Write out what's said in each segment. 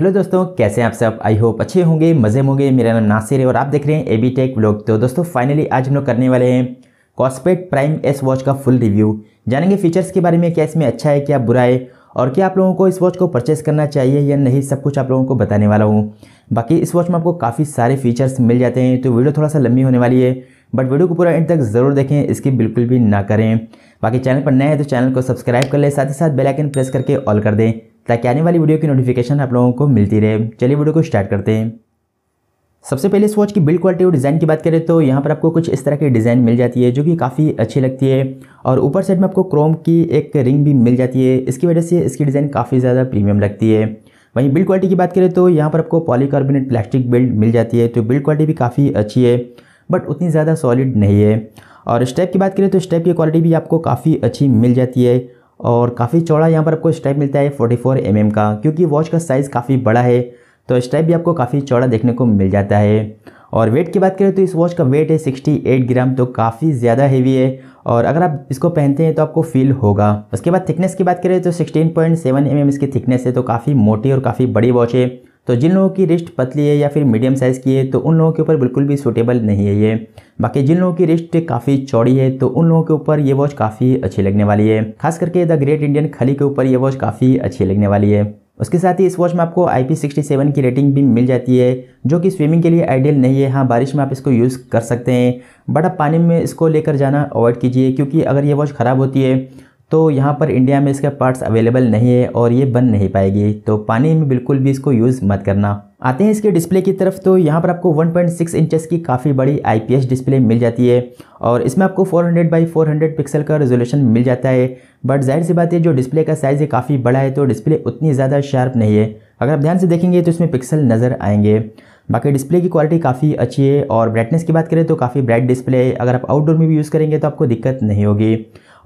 Hello दोस्तों कैसे हैं आप सब आई होप अच्छे होंगे मज़े में होंगे मेरा नाम नासिर है और आप देख रहे हैं ए बी टेक ब्लॉग तो दोस्तों फाइनली आज हम लोग करने वाले हैं कॉस्पेट प्राइम एस वॉच का फुल रिव्यू जानेंगे फीचर्स के बारे में क्या इसमें अच्छा है क्या बुरा है और क्या आप लोगों को इस वॉच को परचेस करना चाहिए या नहीं सब कुछ आप लोगों को बताने वाला हूँ बाकी इस वॉच में आपको काफ़ी सारे फीचर्स मिल जाते हैं तो वीडियो थोड़ा सा लंबी होने वाली है बट वीडियो को पूरा एंड तक ज़रूर देखें इसकी बिल्कुल भी ना करें बाकी चैनल पर नए हैं तो चैनल को सब्सक्राइब कर लें साथ ही साथ बेलाइकन प्रेस करके ऑल कर दें ताकि आने वाली वीडियो की नोटिफिकेशन आप लोगों को मिलती रहे चलिए वीडियो को स्टार्ट करते हैं सबसे पहले इस वॉच की बिल्ड क्वालिटी और डिज़ाइन की बात करें तो यहाँ पर आपको कुछ इस तरह की डिज़ाइन मिल जाती है जो कि काफ़ी अच्छी लगती है और ऊपर साइड में आपको क्रोम की एक रिंग भी मिल जाती है इसकी वजह से इसकी डिज़ाइन काफ़ी ज़्यादा प्रीमियम लगती है वहीं बिल्ड क्वालिटी की बात करें तो यहाँ पर आपको पॉलीकार्बोनेट प्लास्टिक बिल्ड मिल जाती है तो बिल्ड क्वालिटी भी काफ़ी अच्छी है बट उतनी ज़्यादा सॉलिड नहीं है और स्टेप की बात करें तो स्टेप की क्वालिटी भी आपको काफ़ी अच्छी मिल जाती है और काफ़ी चौड़ा यहाँ पर आपको स्ट्राइप मिलता है 44 फोर mm का क्योंकि वॉच का साइज़ काफ़ी बड़ा है तो स्ट्राइप भी आपको काफ़ी चौड़ा देखने को मिल जाता है और वेट की बात करें तो इस वॉच का वेट है 68 ग्राम तो काफ़ी ज़्यादा हैवी है और अगर आप इसको पहनते हैं तो आपको फील होगा उसके बाद थिकनेस की बात करें तो 16.7 पॉइंट mm इसकी थिकनेस है तो काफ़ी मोटी और काफ़ी बड़ी वॉच है तो जिन लोगों की रिस्ट पतली है या फिर मीडियम साइज़ की है तो उन लोगों के ऊपर बिल्कुल भी सूटेबल नहीं है ये बाकी जिन लोगों की रिस्ट काफ़ी चौड़ी है तो उन लोगों के ऊपर ये वॉच काफ़ी अच्छी लगने वाली है खास करके द ग्रेट इंडियन खली के ऊपर ये वॉच काफ़ी अच्छी लगने वाली है उसके साथ ही इस वॉच में आपको आई पी सिक्सटी सेवन की रेटिंग भी मिल जाती है जो कि स्विमिंग के लिए आइडियल नहीं है हाँ बारिश में आप इसको यूज़ कर सकते हैं बट आप पानी में इसको लेकर जाना अवॉइड कीजिए क्योंकि अगर ये वॉच ख़राब होती है तो यहाँ पर इंडिया में इसका पार्ट्स अवेलेबल नहीं है और ये बन नहीं पाएगी तो पानी में बिल्कुल भी इसको यूज़ मत करना आते हैं इसके डिस्प्ले की तरफ तो यहाँ पर आपको 1.6 पॉइंट की काफ़ी बड़ी आईपीएस डिस्प्ले मिल जाती है और इसमें आपको 400 हंड्रेड बाई फोर पिक्सल का रेजोल्यूशन मिल जाता है बट जाहिर सी बात है जो डिस्प्ले का साइज़ काफ़ी बड़ा है तो डिस्प्ले उतनी ज़्यादा शार्प नहीं है अगर आप ध्यान से देखेंगे तो इसमें पिक्सल नज़र आएंगे बाकी डिस्प्ले की क्वालिटी काफ़ी अच्छी है और ब्राइटनेस की बात करें तो काफ़ी ब्राइट डिस्प्ले है अगर आप आउटडोर में भी यूज़ करेंगे तो आपको दिक्कत नहीं होगी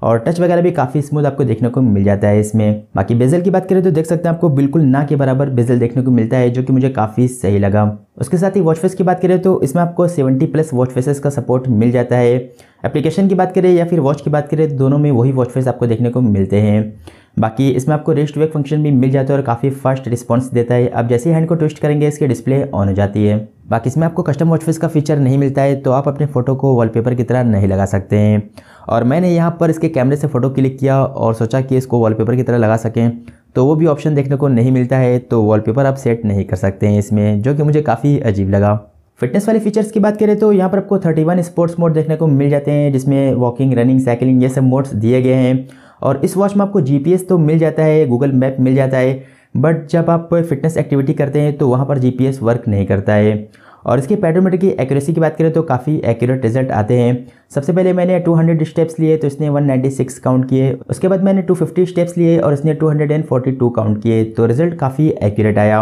और टच वगैरह भी काफ़ी स्मूथ आपको देखने को मिल जाता है इसमें बाकी बेजल की बात करें तो देख सकते हैं आपको बिल्कुल ना के बराबर बेजल देखने को मिलता है जो कि मुझे काफ़ी सही लगा उसके साथ ही वॉच फेस की बात करें तो इसमें आपको 70 प्लस वॉच फेसेस का सपोर्ट मिल जाता है एप्लीकेशन की बात करें या फिर वॉच की बात करें दोनों में वही वॉच फेस आपको देखने को मिलते हैं बाकी इसमें आपको रिस्ट वेक फंक्शन भी मिल जाता है और काफ़ी फास्ट रिस्पॉन्स देता है अब जैसे हैंड को ट्विस्ट करेंगे इसकी डिस्प्ले ऑन हो जाती है बाकी इसमें आपको कस्टम वॉच फेस का फीचर नहीं मिलता है तो आप अपने फ़ोटो को वॉलपेपर की तरह नहीं लगा सकते हैं और मैंने यहाँ पर इसके कैमरे से फ़ोटो क्लिक किया और सोचा कि इसको वॉलपेपर की तरह लगा सकें तो वो भी ऑप्शन देखने को नहीं मिलता है तो वॉलपेपर आप सेट नहीं कर सकते हैं इसमें जो कि मुझे काफ़ी अजीब लगा फिटनेस वाले फीचर्स की बात करें तो यहाँ पर आपको थर्टी स्पोर्ट्स मोड देखने को मिल जाते हैं जिसमें वॉकिंग रनिंग साइकिलिंग ये सब मोड्स दिए गए हैं और इस वॉच में आपको जी तो मिल जाता है गूगल मैप मिल जाता है बट जब आप फिटनेस एक्टिविटी करते हैं तो वहाँ पर जी वर्क नहीं करता है और इसके पैडोमीटर की एक्यूरेसी की बात करें तो काफ़ी एक्यूरेट रिजल्ट आते हैं सबसे पहले मैंने 200 स्टेप्स लिए तो इसने 196 काउंट किए उसके बाद मैंने 250 स्टेप्स लिए और इसने 242 काउंट किए तो रिजल्ट काफ़ी एक्यूरेट आया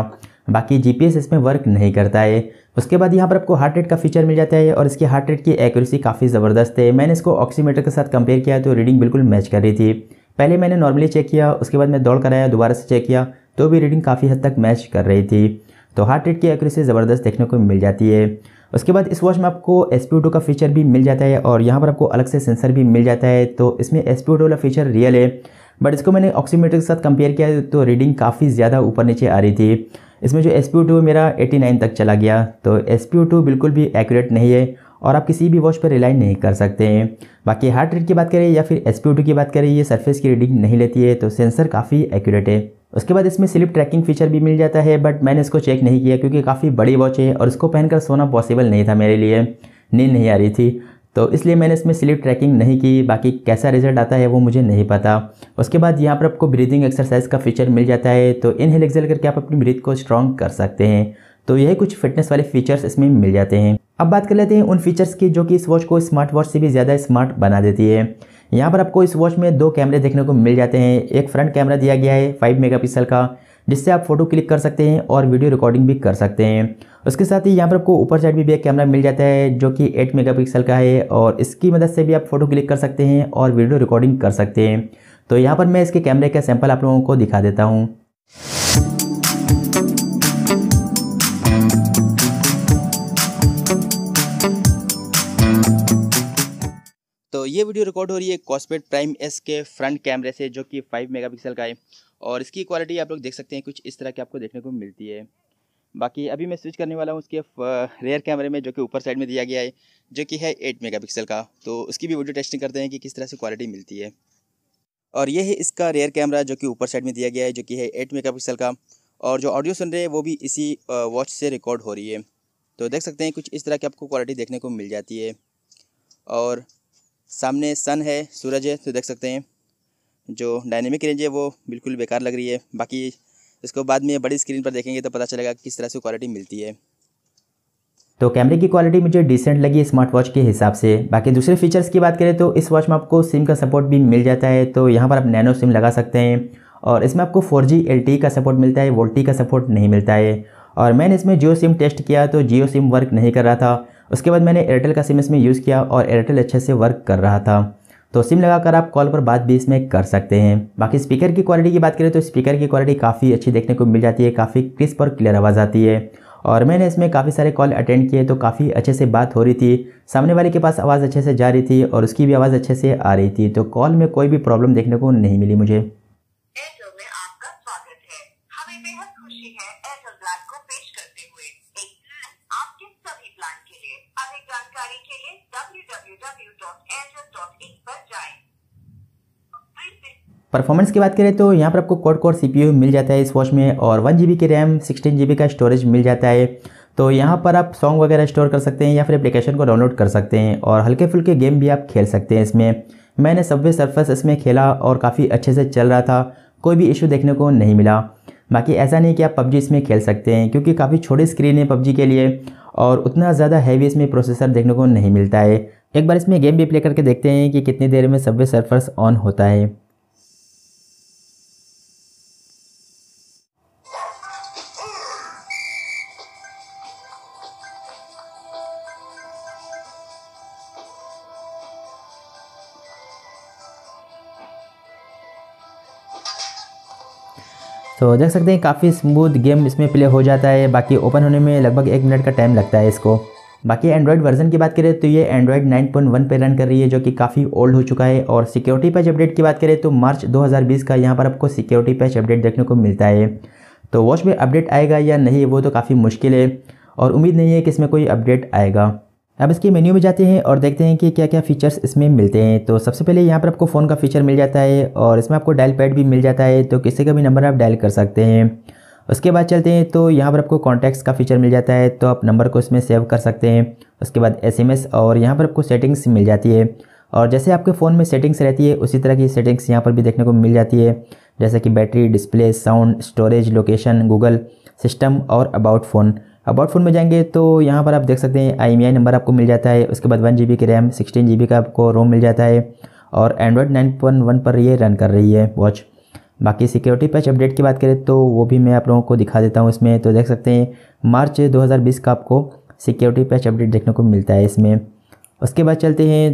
बाकी जीपीएस इसमें वर्क नहीं करता है उसके बाद यहाँ पर आपको हार्ट रेट का फीचर मिल जाता है और इसकी हार्ट रेट की एक्यूरेसी काफ़ी ज़बरदस्त है मैंने इसको ऑक्सीमीटर के साथ कंपेयर किया तो रीडिंग बिल्कुल मैच कर रही थी पहले मैंने नॉर्मली चेक किया उसके बाद मैं दौड़ कराया दोबारा से चेक किया तो भी रीडिंग काफ़ी हद तक मैच कर रही थी तो हार्ट रेट की एक्यूरेसी ज़बरदस्त देखने को मिल जाती है उसके बाद इस वॉच में आपको एस का फीचर भी मिल जाता है और यहाँ पर आपको अलग से सेंसर भी मिल जाता है तो इसमें एस वाला फीचर रियल है बट इसको मैंने ऑक्सीमीटर के साथ कंपेयर किया तो रीडिंग काफ़ी ज़्यादा ऊपर नीचे आ रही थी इसमें जो एस मेरा 89 तक चला गया तो एस बिल्कुल भी एक्यूरेट नहीं है और आप किसी भी वॉच पर रिलाई नहीं कर सकते हैं बाकी हार्ट रेट की बात करें या फिर एस की बात करें ये सरफेस की रीडिंग नहीं लेती है तो सेंसर काफ़ी एक्यूरेट है उसके बाद इसमें स्लिप ट्रैकिंग फीचर भी मिल जाता है बट मैंने इसको चेक नहीं किया क्योंकि काफ़ी बड़ी वॉच है और इसको पहनकर सोना पॉसिबल नहीं था मेरे लिए नींद नहीं आ रही थी तो इसलिए मैंने इसमें स्लिप ट्रैकिंग नहीं की बाकी कैसा रिजल्ट आता है वो मुझे नहीं पता उसके बाद यहाँ पर आपको ब्रीदिंग एक्सरसाइज का फीचर मिल जाता है तो इनहेल एक्सेल करके आप अपनी ब्रीथ को स्ट्रॉन्ग कर सकते हैं तो यही कुछ फिटनेस वाले फीचर्स इसमें मिल जाते हैं अब बात कर लेते हैं उन फीचर्स की जो कि इस वॉच को स्मार्ट वॉच से भी ज़्यादा स्मार्ट बना देती है यहाँ पर आपको इस वॉच में दो कैमरे देखने को मिल जाते हैं एक फ्रंट कैमरा दिया गया है फाइव मेगा का जिससे आप फोटो क्लिक कर सकते हैं और वीडियो रिकॉर्डिंग भी कर सकते हैं उसके साथ ही यहाँ पर आपको ऊपर साइड भी एक कैमरा मिल जाता है जो कि 8 मेगापिक्सल का है और इसकी मदद से भी आप फोटो क्लिक कर सकते हैं और वीडियो रिकॉर्डिंग कर सकते हैं तो यहाँ पर मैं इसके कैमरे का सैंपल आप लोगों को दिखा देता हूँ तो ये वीडियो रिकॉर्ड हो रही है कॉस्पेट प्राइम एस के फ्रंट कैमरे से जो कि फाइव मेगापिक्सल का है और इसकी क्वालिटी आप लोग देख सकते हैं कुछ इस तरह की आपको देखने को मिलती है बाकी अभी मैं स्विच करने वाला हूँ उसके रेयर कैमरे में जो कि ऊपर साइड में दिया गया है जो कि है एट मेगापिक्सल का तो उसकी भी वीडियो टेस्टिंग करते हैं कि किस तरह से क्वालिटी मिलती है और ये है इसका रेयर कैमरा जो कि ऊपर साइड में दिया गया है जो कि है एट मेगापिक्सल का और जो ऑडियो सुन रहे हैं वो भी इसी वॉच से रिकॉर्ड हो रही है तो देख सकते हैं कुछ इस तरह की आपको क्वालिटी देखने को मिल जाती है और सामने सन है सूरज है तो देख सकते हैं जो डायनेमिक रेंज है वो बिल्कुल बेकार लग रही है बाकी इसको बाद में बड़ी स्क्रीन पर देखेंगे तो पता चलेगा किस तरह से क्वालिटी मिलती है तो कैमरे की क्वालिटी मुझे डिसेंट लगी स्मार्ट वॉच के हिसाब से बाकी दूसरे फीचर्स की बात करें तो इस वॉच में आपको सिम का सपोर्ट भी मिल जाता है तो यहाँ पर आप नैनो सिम लगा सकते हैं और इसमें आपको 4G जी e का सपोर्ट मिलता है वोल्टी e का सपोर्ट नहीं मिलता है और मैंने इसमें जियो सिम टेस्ट किया तो जियो सिम वर्क नहीं कर रहा था उसके बाद मैंने एयरटेल का सिम इसमें यूज़ किया और एयरटेल अच्छे से वर्क कर रहा था तो सिम लगाकर आप कॉल पर बात भी इसमें कर सकते हैं बाकी स्पीकर की क्वालिटी की बात करें तो स्पीकर की क्वालिटी काफ़ी अच्छी देखने को मिल जाती है काफ़ी क्रिस्प और क्लियर आवाज़ आती है और मैंने इसमें काफ़ी सारे कॉल अटेंड किए तो काफ़ी अच्छे से बात हो रही थी सामने वाले के पास आवाज़ अच्छे से जा रही थी और उसकी भी आवाज़ अच्छे से आ रही थी तो कॉल में कोई भी प्रॉब्लम देखने को नहीं मिली मुझे जानकारी के लिए www.airtel.in पर जाएं। परफॉर्मेंस की बात करें तो यहाँ पर आपको कोड कोर सीपीयू मिल जाता है इस वॉच में और वन जी की रैम सिक्सटीन जी का स्टोरेज मिल जाता है तो यहाँ पर आप सॉन्ग वगैरह स्टोर कर सकते हैं या फिर एप्लीकेशन को डाउनलोड कर सकते हैं और हल्के फुल्के गेम भी आप खेल सकते हैं इसमें मैंने सब्वे सर्फस इसमें खेला और काफ़ी अच्छे से चल रहा था कोई भी इशू देखने को नहीं मिला बाकी ऐसा नहीं कि आप पबजी इसमें खेल सकते हैं क्योंकि काफ़ी छोटी स्क्रीन है पबजी के लिए और उतना ज़्यादा हैवी इसमें प्रोसेसर देखने को नहीं मिलता है एक बार इसमें गेम भी प्ले करके देखते हैं कि कितनी देर में सबवे सर्फर्स ऑन होता है तो देख सकते हैं काफ़ी स्मूथ गेम इसमें प्ले हो जाता है बाकी ओपन होने में लगभग एक मिनट का टाइम लगता है इसको बाकी एंड्रॉयड वर्जन की बात करें तो ये एंड्रॉयड 9.1 पे रन कर रही है जो कि काफ़ी ओल्ड हो चुका है और सिक्योरिटी पैच अपडेट की बात करें तो मार्च 2020 का यहाँ पर आपको सिक्योरिटी पैच अपडेट देखने को मिलता है तो वॉच में अपडेट आएगा या नहीं वो तो काफ़ी मुश्किल है और उम्मीद नहीं है कि इसमें कोई अपडेट आएगा अब इसके मेन्यू में जाते हैं और देखते हैं कि क्या क्या फीचर्स इसमें मिलते हैं तो सबसे पहले यहाँ पर आपको फ़ोन का फीचर मिल जाता है और इसमें आपको डायल पैड भी मिल जाता है तो किसी का भी नंबर आप डायल कर सकते हैं उसके बाद चलते हैं तो यहाँ पर आपको कॉन्टैक्ट्स का फीचर मिल जाता है तो आप नंबर को इसमें सेव कर सकते हैं उसके बाद एस और यहाँ पर आपको सेटिंग्स मिल जाती है और जैसे आपके फ़ोन में सेटिंग्स रहती है उसी तरह की सेटिंग्स यहाँ पर भी देखने को मिल जाती है जैसे कि battery display sound storage location Google system और अबाउट फ़ोन अबाउट फोन में जाएंगे तो यहाँ पर आप देख सकते हैं आई e नंबर आपको मिल जाता है उसके बाद वन जी की रैम सिक्सटीन जी का आपको रोम मिल जाता है और एंड्रॉयड नाइन पर ये रन कर रही है वॉच बाकी सिक्योरिटी पैच अपडेट की बात करें तो वो भी मैं आप लोगों को दिखा देता हूँ इसमें तो देख सकते हैं मार्च 2020 का आपको सिक्योरिटी पैच अपडेट देखने को मिलता है इसमें उसके बाद चलते हैं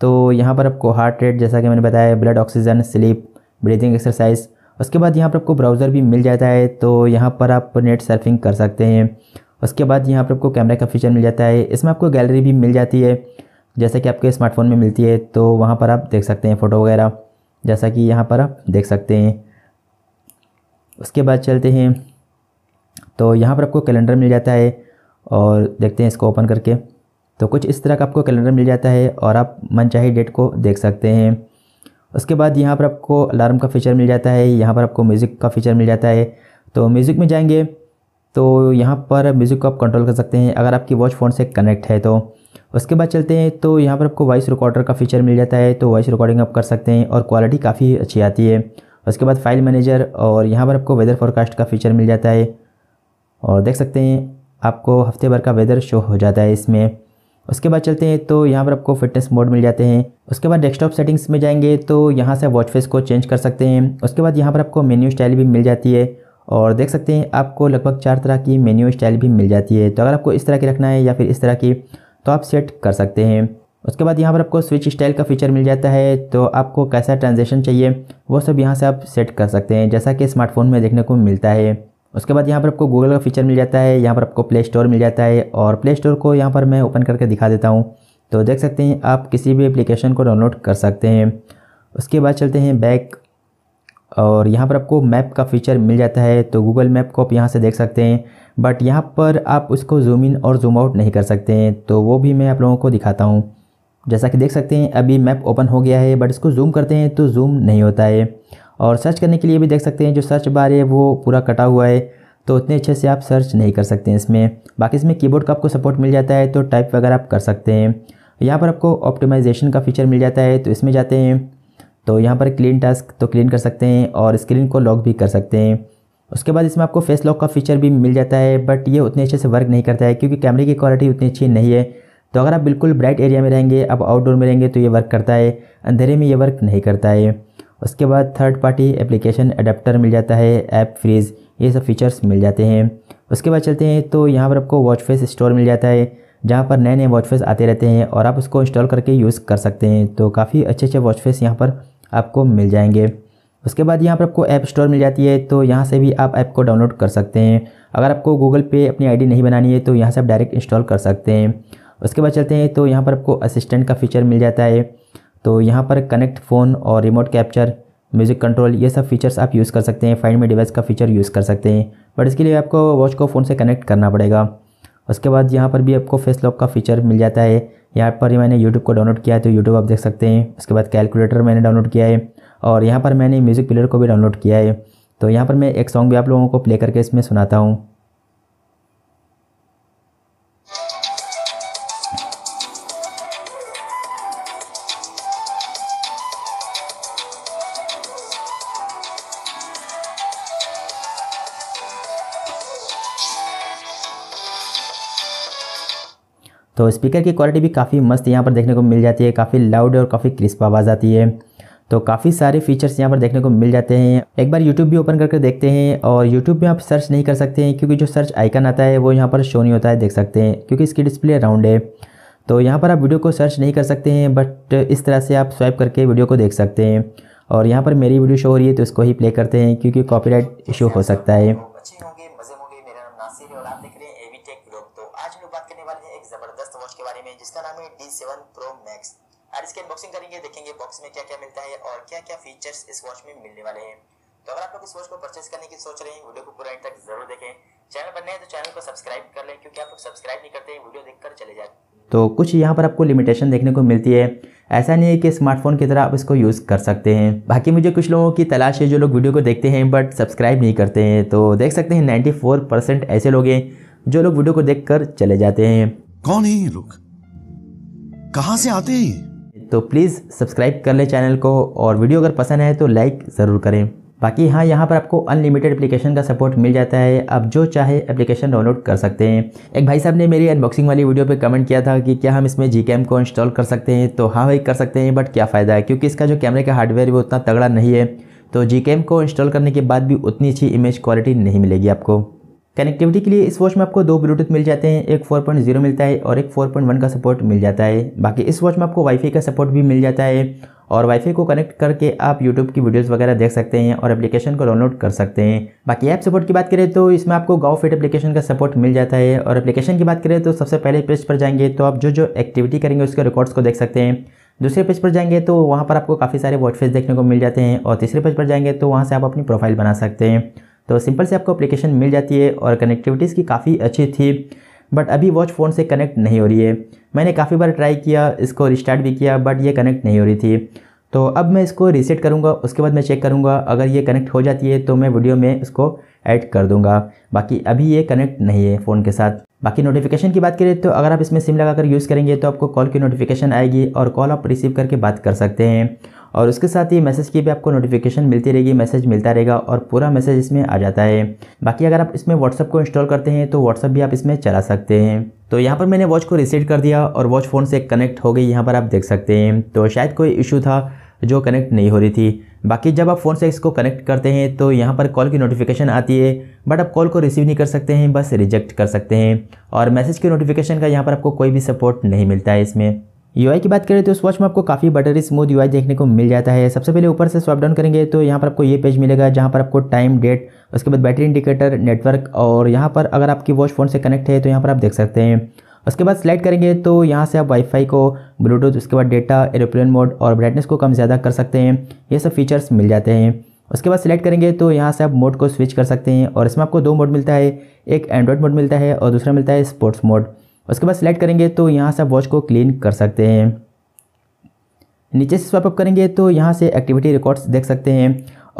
तो यहाँ पर आपको हार्ट रेट जैसा कि मैंने बताया blood oxygen sleep breathing exercise उसके बाद यहाँ पर आपको ब्राउज़र भी मिल जाता है तो यहाँ पर आप नेट सर्फिंग कर सकते हैं उसके बाद यहाँ पर आपको कैमरा का फीचर मिल जाता है इसमें आपको गैलरी भी मिल जाती है जैसा कि आपके स्मार्टफोन में मिलती है तो वहाँ पर आप देख सकते हैं फ़ोटो वगैरह जैसा कि यहाँ पर आप देख सकते हैं उसके बाद चलते हैं तो यहाँ पर आपको कैलेंडर मिल जाता है और देखते हैं इसको ओपन करके तो कुछ इस तरह का आपको कैलेंडर मिल जाता है और आप मनचाही डेट को देख सकते हैं उसके बाद यहाँ पर आपको अलार्म का फीचर मिल जाता है यहाँ पर आपको म्यूज़िक का फीचर मिल जाता है तो म्यूज़िक में जाएंगे तो यहाँ पर म्यूज़िक को आप कंट्रोल कर सकते हैं अगर आपकी वॉच फ़ोन से कनेक्ट है तो उसके बाद चलते हैं तो यहाँ पर आपको वॉइस रिकॉर्डर का फीचर मिल जाता है तो वॉइस रिकॉर्डिंग आप कर सकते हैं और क्वालिटी काफ़ी अच्छी आती है उसके बाद फाइल मैनेजर और यहाँ पर आपको वेदर फोरकास्ट का फीचर मिल जाता है और देख सकते हैं आपको हफ्ते भर का वेदर शो हो जाता है इसमें उसके बाद चलते हैं तो यहाँ पर आपको फिटनेस मोड मिल जाते हैं उसके बाद डेस्कटॉप सेटिंग्स में जाएंगे तो यहाँ से वॉच फेस को चेंज कर सकते हैं उसके बाद यहाँ पर आपको मेन्यू स्टाइल भी मिल जाती है और देख सकते हैं आपको लगभग चार तरह की मेन्यू स्टाइल भी मिल जाती है तो अगर आपको इस तरह की रखना है या फिर इस तरह की तो आप सेट कर सकते हैं उसके बाद यहाँ पर आपको स्विच स्टाइल का फीचर मिल जाता है तो आपको कैसा ट्रांजेक्शन चाहिए वो सब यहाँ से आप सेट कर सकते हैं जैसा कि स्मार्टफोन में देखने को मिलता है उसके बाद यहाँ पर आपको गूगल का फीचर मिल जाता है यहाँ पर आपको प्ले स्टोर मिल जाता है और प्ले स्टोर को यहाँ पर मैं ओपन करके दिखा देता हूँ तो देख सकते हैं आप किसी भी एप्लीकेशन को डाउनलोड कर सकते हैं उसके बाद चलते हैं बैक और यहाँ पर आपको मैप का फीचर मिल जाता है तो गूगल मैप को आप यहाँ से देख सकते हैं बट यहाँ पर आप उसको जूम इन और जूम आउट नहीं कर सकते हैं तो वो भी मैं आप लोगों को दिखाता हूँ जैसा कि देख सकते हैं अभी मैप ओपन हो गया है बट इसको जूम करते हैं तो जूम नहीं होता है और सर्च करने के लिए भी देख सकते हैं जो सर्च बार है वो पूरा कटा हुआ है तो उतने अच्छे से आप सर्च नहीं कर सकते हैं इसमें बाकी इसमें कीबोर्ड का आपको सपोर्ट मिल जाता है तो टाइप वगैरह आप कर सकते हैं यहाँ पर आपको ऑप्टिमाइजेशन का फीचर मिल जाता है तो इसमें जाते हैं तो यहाँ पर क्लीन टास्क तो क्लीन कर सकते हैं और स्क्रीन को लॉक भी कर सकते हैं उसके बाद इसमें आपको फेस लॉक का फीचर भी मिल जाता है बट ये उतने अच्छे से वर्क नहीं करता है क्योंकि कैमरे की क्वालिटी उतनी अच्छी नहीं है तो अगर आप बिल्कुल ब्राइट एरिया में रहेंगे आप आउटडोर में रहेंगे तो ये वर्क करता है अंधेरे में ये वर्क नहीं करता है उसके बाद थर्ड पार्टी एप्लीकेशन अडेप्टर मिल जाता है ऐप फ्रीज ये सब फीचर्स मिल जाते हैं उसके बाद चलते हैं तो यहाँ पर आपको वॉच फेस स्टोर मिल जाता है जहाँ पर नए नए वॉच फेस आते रहते हैं और आप उसको इंस्टॉल करके यूज़ कर सकते हैं तो काफ़ी अच्छे अच्छे वॉच फेस यहाँ पर आपको मिल जाएंगे उसके बाद यहाँ पर आपको ऐप स्टोर मिल जाती है तो यहाँ से भी आप ऐप को डाउनलोड कर सकते हैं अगर आपको गूगल पे अपनी आईडी नहीं बनानी है तो यहाँ से आप डायरेक्ट इंस्टॉल कर सकते हैं उसके बाद चलते हैं तो यहाँ पर आपको असिस्टेंट का फीचर मिल जाता है तो यहाँ पर कनेक्ट फ़ोन और रिमोट कैप्चर म्यूज़िक कंट्रोल ये सब फीचर्स आप यूज़ कर सकते हैं फाइंड में डिवाइस का फीचर यूज़ कर सकते हैं बट इसके लिए आपको वॉच को फ़ोन से कनेक्ट करना पड़ेगा उसके बाद यहाँ पर भी आपको फेस लॉक का फीचर मिल जाता है यहाँ पर ही मैंने यूट्यूब को डाउनलोड किया है तो यूट्यूब आप देख सकते हैं उसके बाद कैलकुलेटर मैंने डाउनलोड किया है और यहाँ पर मैंने म्यूज़िक प्लेयर को भी डाउनलोड किया है तो यहाँ पर मैं एक सॉन्ग भी आप लोगों को प्ले करके इसमें सुनाता हूँ तो स्पीकर की क्वालिटी भी काफ़ी मस्त यहाँ पर देखने को मिल जाती है काफ़ी लाउड और काफ़ी क्रिस्प आवाज़ आती है तो काफ़ी सारे फीचर्स यहाँ पर देखने को मिल जाते हैं एक बार YouTube भी ओपन करके देखते हैं और YouTube में आप सर्च नहीं कर सकते हैं क्योंकि जो सर्च आइकन आता है वो यहाँ पर शो नहीं होता है देख सकते हैं क्योंकि इसकी डिस्प्ले राउंड है तो यहाँ पर आप वीडियो को सर्च नहीं कर सकते हैं बट इस तरह से आप स्वाइप करके वीडियो को देख सकते हैं और यहाँ पर मेरी वीडियो शो हो रही है तो इसको ही प्ले करते हैं क्योंकि कॉपीराइट इशू हो सकता है इसका नाम है डी सेवन प्रो मैक्स और इसके अनबॉक्सिंग करेंगे देखेंगे बॉक्स में क्या क्या मिलता है और क्या क्या फीचर्स इस वॉच में मिलने वाले हैं तो अगर आप लोग इस वॉच को परचेज करने की सोच रहे हैं वीडियो को पूरा एंड तक जरूर देखें चैनल बनने हैं तो चैनल को सब्सक्राइब कर लें क्योंकि आप लोग सब्सक्राइब नहीं करते हैं वीडियो देखकर चले जाए तो कुछ यहाँ पर आपको लिमिटेशन देखने को मिलती है ऐसा नहीं है कि स्मार्टफोन की तरह आप इसको यूज़ कर सकते हैं बाकी मुझे कुछ लोगों की तलाश है जो लोग वीडियो को देखते हैं बट सब्सक्राइब नहीं करते हैं तो देख सकते हैं 94 परसेंट ऐसे लोग हैं जो लोग वीडियो को देखकर चले जाते हैं कौन है ये लोग कहाँ से आते हैं तो प्लीज़ सब्सक्राइब कर लें चैनल को और वीडियो अगर पसंद है तो लाइक ज़रूर करें बाकी हाँ यहाँ पर आपको अनलिमिटेड एप्लीकेशन का सपोर्ट मिल जाता है आप जो चाहे एप्लीकेशन डाउनलोड कर सकते हैं एक भाई साहब ने मेरी अनबॉक्सिंग वाली वीडियो पे कमेंट किया था कि क्या हम इसमें जी को इंस्टॉल कर सकते हैं तो हाँ भाई कर सकते हैं बट क्या फ़ायदा है क्योंकि इसका जो कैमरे का हार्डवेयर वो उतना तगड़ा नहीं है तो जी को इंस्टॉल करने के बाद भी उतनी अच्छी इमेज क्वालिटी नहीं मिलेगी आपको कनेक्टिविटी के लिए इस वॉच में आपको दो ब्लूटूथ मिल जाते हैं एक 4.0 मिलता है और एक 4.1 का सपोर्ट मिल जाता है बाकी इस वॉच में आपको वाईफाई का सपोर्ट भी मिल जाता है और वाईफाई को कनेक्ट करके आप यूट्यूब की वीडियोस वगैरह देख सकते हैं और एप्लीकेशन को डाउनलोड कर सकते हैं बाकी ऐप सपोर्ट की बात करें तो इसमें आपको गाव फिट एप्लीकेशन का सपोर्ट मिल जाता है और एप्लीकेशन की बात करें तो सबसे पहले पेज पर जाएंगे तो आप जो जो एक्टिविटी करेंगे उसके रिकॉर्ड्स को देख सकते हैं दूसरे पेज पर जाएंगे तो वहाँ पर आपको काफ़ी सारे वॉच फेस देखने को मिल जाते हैं और तीसरे पेज पर जाएंगे तो वहाँ से आप अपनी प्रोफाइल बना सकते हैं तो सिंपल से आपको अप्लीकेशन मिल जाती है और कनेक्टिविटीज़ की काफ़ी अच्छी थी बट अभी वॉच फ़ोन से कनेक्ट नहीं हो रही है मैंने काफ़ी बार ट्राई किया इसको रिस्टार्ट भी किया बट ये कनेक्ट नहीं हो रही थी तो अब मैं इसको रीसेट करूँगा उसके बाद मैं चेक करूँगा अगर ये कनेक्ट हो जाती है तो मैं वीडियो में इसको ऐड कर दूँगा बाकी अभी ये कनेक्ट नहीं है फ़ोन के साथ बाकी नोटिफिकेशन की बात करें तो अगर आप इसमें सिम लगाकर यूज़ करेंगे तो आपको कॉल की नोटिफिकेशन आएगी और कॉल आप रिसीव करके बात कर सकते हैं और उसके साथ ही मैसेज की भी आपको नोटिफिकेशन मिलती रहेगी मैसेज मिलता रहेगा और पूरा मैसेज इसमें आ जाता है बाकी अगर आप इसमें व्हाट्सअप को इंस्टॉल करते हैं तो व्हाट्सअप भी आप इसमें चला सकते हैं तो यहाँ पर मैंने वॉच को रिसेट कर दिया और वॉच फ़ोन से कनेक्ट हो गई यहाँ पर आप देख सकते हैं तो शायद कोई इशू था जो कनेक्ट नहीं हो रही थी बाकी जब आप फ़ोन से इसको कनेक्ट करते हैं तो यहाँ पर कॉल की नोटिफिकेशन आती है बट आप कॉल को रिसीव नहीं कर सकते हैं बस रिजेक्ट कर सकते हैं और मैसेज की नोटिफिकेशन का यहाँ पर आपको कोई भी सपोर्ट नहीं मिलता है इसमें यूआई की बात करें तो इस वॉच में आपको काफ़ी बटरी स्मूथ यूआई देखने को मिल जाता है सबसे पहले ऊपर से स्वाप डाउन करेंगे तो यहाँ पर आपको ये पेज मिलेगा जहाँ पर आपको टाइम डेट उसके बाद बैटरी इंडिकेटर नेटवर्क और यहाँ पर अगर आपकी वॉच फ़ोन से कनेक्ट है तो यहाँ पर आप देख सकते हैं उसके बाद स्लाइड करेंगे तो यहाँ से आप वाईफाई को ब्लूटूथ उसके बाद डेटा एरोप्लेन मोड और ब्राइटनेस को कम ज़्यादा कर सकते हैं ये सब फीचर्स मिल जाते हैं उसके बाद सिलेक्ट करेंगे तो यहाँ से आप मोड को स्विच कर सकते हैं और इसमें आपको दो मोड मिलता है एक एंड्रॉयड मोड मिलता है और दूसरा मिलता है स्पोर्ट्स मोड उसके बाद सिलेक्ट करेंगे तो यहाँ से आप वॉच को क्लीन कर सकते हैं नीचे से स्वाइप अप करेंगे तो यहाँ से एक्टिविटी रिकॉर्ड्स देख सकते हैं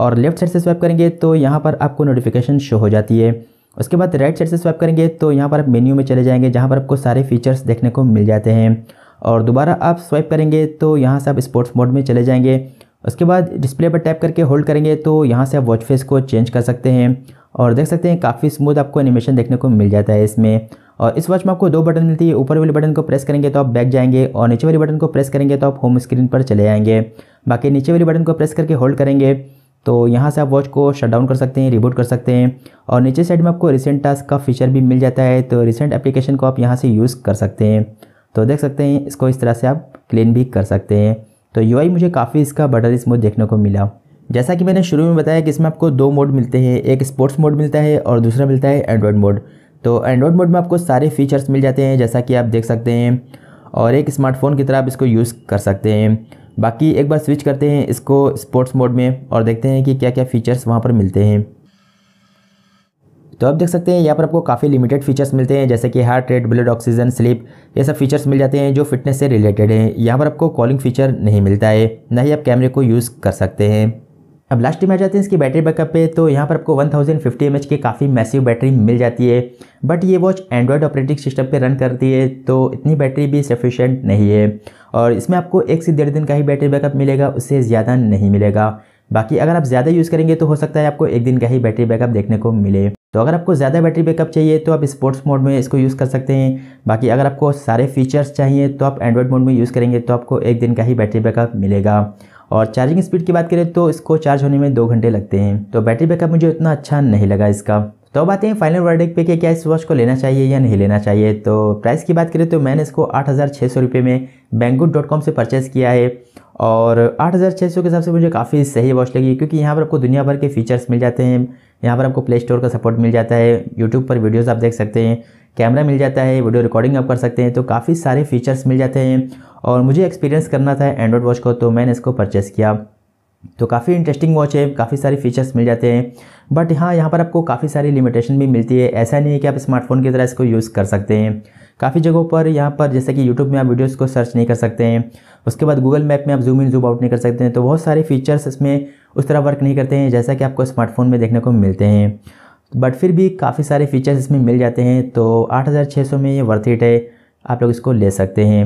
और लेफ्ट साइड से स्वाइप करेंगे तो यहाँ पर आपको नोटिफिकेशन शो हो जाती है उसके बाद राइट साइड से स्वाइप करेंगे तो यहाँ पर आप मेन्यू में चले जाएंगे जहाँ पर आपको सारे फीचर्स देखने को मिल जाते हैं और दोबारा आप स्वाइप करेंगे तो यहाँ से आप स्पोर्ट्स मोड में चले जाएंगे उसके बाद डिस्प्ले पर टैप करके होल्ड करेंगे तो यहाँ से आप वॉच फेस को चेंज कर सकते हैं और देख सकते हैं काफ़ी स्मूथ आपको एनिमेशन देखने को मिल जाता है इसमें और इस वॉच में आपको दो बटन मिलती है ऊपर वाले बटन को प्रेस करेंगे तो आप बैक जाएंगे और नीचे वाले बटन को प्रेस करेंगे तो आप होम स्क्रीन पर चले जाएंगे बाकी नीचे वाले बटन को प्रेस करके होल्ड करेंगे तो यहाँ से आप वॉच को शट डाउन कर सकते हैं रिबूट कर सकते हैं और नीचे साइड में आपको रिसेंट टास्क का फीचर भी मिल जाता है तो रिसेंट एप्लीकेशन को आप यहाँ से यूज़ कर सकते हैं तो देख सकते हैं इसको इस तरह से आप क्लीन भी कर सकते हैं तो यू मुझे काफ़ी इसका बटर स्मूथ देखने को मिला जैसा कि मैंने शुरू में बताया कि इसमें आपको दो मोड मिलते हैं एक स्पोर्ट्स मोड मिलता है और दूसरा मिलता है एंड्रॉयड मोड तो एंड्रॉयड मोड में आपको सारे फीचर्स मिल जाते हैं जैसा कि आप देख सकते हैं और एक स्मार्टफ़ोन की तरह आप इसको यूज़ कर सकते हैं बाकी एक बार स्विच करते हैं इसको स्पोर्ट्स मोड में और देखते हैं कि क्या क्या फ़ीचर्स वहाँ पर मिलते हैं तो आप देख सकते हैं यहाँ पर आपको काफ़ी लिमिटेड फीचर्स मिलते हैं जैसे कि heart rate blood oxygen sleep ये सब फीचर्स मिल जाते हैं जो फिटनेस से रिलेटेड हैं यहाँ पर आपको कॉलिंग फीचर नहीं मिलता है ना ही आप कैमरे को यूज़ कर सकते हैं अब लास्ट में आ जाते हैं इसकी बैटरी बैकअप पे तो यहाँ पर आपको 1050 थाउजेंड की काफ़ी मैसिव बैटरी मिल जाती है बट ये वॉच एंड्रॉयड ऑपरेटिंग सिस्टम पे रन करती है तो इतनी बैटरी भी सफिशेंट नहीं है और इसमें आपको एक से डेढ़ दिन का ही बैटरी बैकअप मिलेगा उससे ज़्यादा नहीं मिलेगा बाकी अगर आप ज़्यादा यूज़ करेंगे तो हो सकता है आपको एक दिन का ही बैटरी बैकअप देखने को मिले तो अगर आपको ज़्यादा बैटरी बैकअप चाहिए तो आप स्पोर्ट्स मोड में इसको यूज़ कर सकते हैं बाकी अगर आपको सारे फीचर्स चाहिए तो आप एंड्रॉयड मोड में यूज़ करेंगे तो आपको एक दिन का ही बैटरी बैकअप मिलेगा और चार्जिंग स्पीड की बात करें तो इसको चार्ज होने में दो घंटे लगते हैं तो बैटरी बैकअप मुझे उतना अच्छा नहीं लगा इसका तो अब आते हैं फाइनल वर्डिक पे कि क्या इस वॉच को लेना चाहिए या नहीं लेना चाहिए तो प्राइस की बात करें तो मैंने इसको आठ हज़ार छः सौ रुपये में बैंगुड डॉट कॉम से परचेज़ किया है और आठ हज़ार छः सौ के हिसाब से मुझे काफ़ी सही वॉच लगी क्योंकि यहाँ पर आपको दुनिया भर के फीचर्स मिल जाते हैं यहाँ पर आपको प्ले स्टोर का सपोर्ट मिल जाता है यूट्यूब पर वीडियोज़ आप देख सकते हैं कैमरा मिल जाता है वीडियो रिकॉर्डिंग आप कर सकते हैं तो काफ़ी सारे फीचर्स मिल जाते हैं और मुझे एक्सपीरियंस करना था एंड्रॉयड वॉच को तो मैंने इसको परचेस किया तो काफ़ी इंटरेस्टिंग वॉच है काफ़ी सारे फीचर्स मिल जाते हैं बट हाँ यहाँ पर आपको काफ़ी सारी लिमिटेशन भी मिलती है ऐसा नहीं है कि आप स्मार्टफोन की तरह इसको यूज़ कर सकते हैं काफ़ी जगहों पर यहाँ पर जैसे कि यूट्यूब में आप वीडियोस को सर्च नहीं कर सकते हैं उसके बाद गूगल मैप में आप जूम इन जूम आउट नहीं कर सकते हैं तो बहुत सारे फीचर्स इसमें उस तरह वर्क नहीं करते हैं जैसा कि आपको स्मार्टफोन में देखने को मिलते हैं बट फिर भी काफ़ी सारे फीचर्स इसमें मिल जाते हैं तो 8600 में ये वर्थ इट है आप लोग इसको ले सकते हैं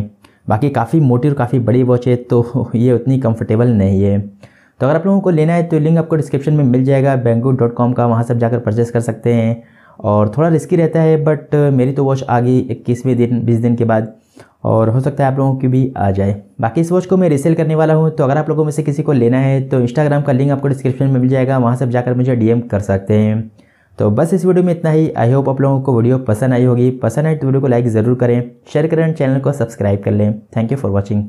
बाकी काफ़ी मोटी और काफ़ी बड़ी वॉच है तो ये उतनी कंफर्टेबल नहीं है तो अगर आप लोगों को लेना है तो लिंक आपको डिस्क्रिप्शन में मिल जाएगा बैंको डॉट कॉम का वहाँ से जाकर परचेस कर सकते हैं और थोड़ा रिस्की रहता है बट मेरी तो वॉच आ गई इक्कीसवें दिन बीस दिन के बाद और हो सकता है आप लोगों की भी आ जाए बाकी इस वॉच को मैं रिसेल करने वाला हूँ तो अगर आप लोगों में से किसी को लेना है तो इंस्टाग्राम का लिंक आपको डिस्क्रिप्शन में मिल जाएगा वहाँ से जाकर मुझे डी कर सकते हैं तो बस इस वीडियो में इतना ही आई होप आप लोगों को वीडियो पसंद आई होगी पसंद आई तो वीडियो को लाइक ज़रूर करें शेयर करें चैनल को सब्सक्राइब कर लें थैंक यू फॉर वॉचिंग